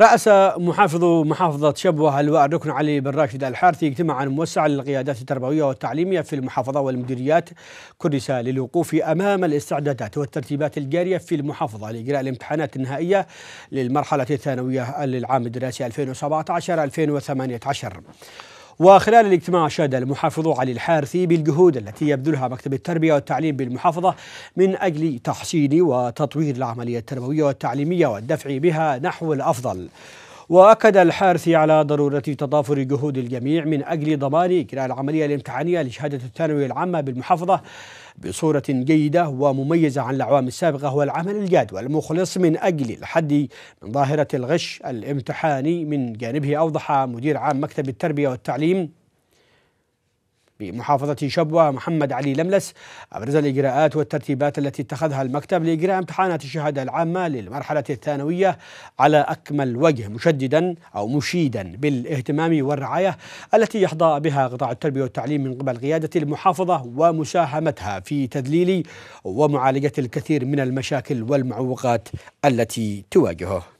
رأس محافظ محافظة شبوة اللواء الركن علي بن راشد الحارثي اجتماعا موسعا للقيادات التربوية والتعليمية في المحافظة والمديريات كرس للوقوف أمام الاستعدادات والترتيبات الجارية في المحافظة لإجراء الامتحانات النهائية للمرحلة الثانوية للعام الدراسي 2017-2018 وخلال الاجتماع شاد المحافظ علي الحارثي بالجهود التي يبذلها مكتب التربية والتعليم بالمحافظة من أجل تحسين وتطوير العملية التربوية والتعليمية والدفع بها نحو الأفضل وأكد الحارثي على ضرورة تضافر جهود الجميع من أجل ضمان إجراء العملية الامتحانية لشهادة الثانوية العامة بالمحافظة بصورة جيدة ومميزة عن الأعوام السابقة والعمل الجاد والمخلص من أجل الحد من ظاهرة الغش الامتحاني من جانبه أوضح مدير عام مكتب التربية والتعليم بمحافظة شبوة محمد علي لملس أبرز الإجراءات والترتيبات التي اتخذها المكتب لإجراء امتحانات الشهادة العامة للمرحلة الثانوية على أكمل وجه مشددا أو مشيدا بالاهتمام والرعاية التي يحظى بها قطاع التربية والتعليم من قبل قيادة المحافظة ومساهمتها في تذليل ومعالجة الكثير من المشاكل والمعوقات التي تواجهه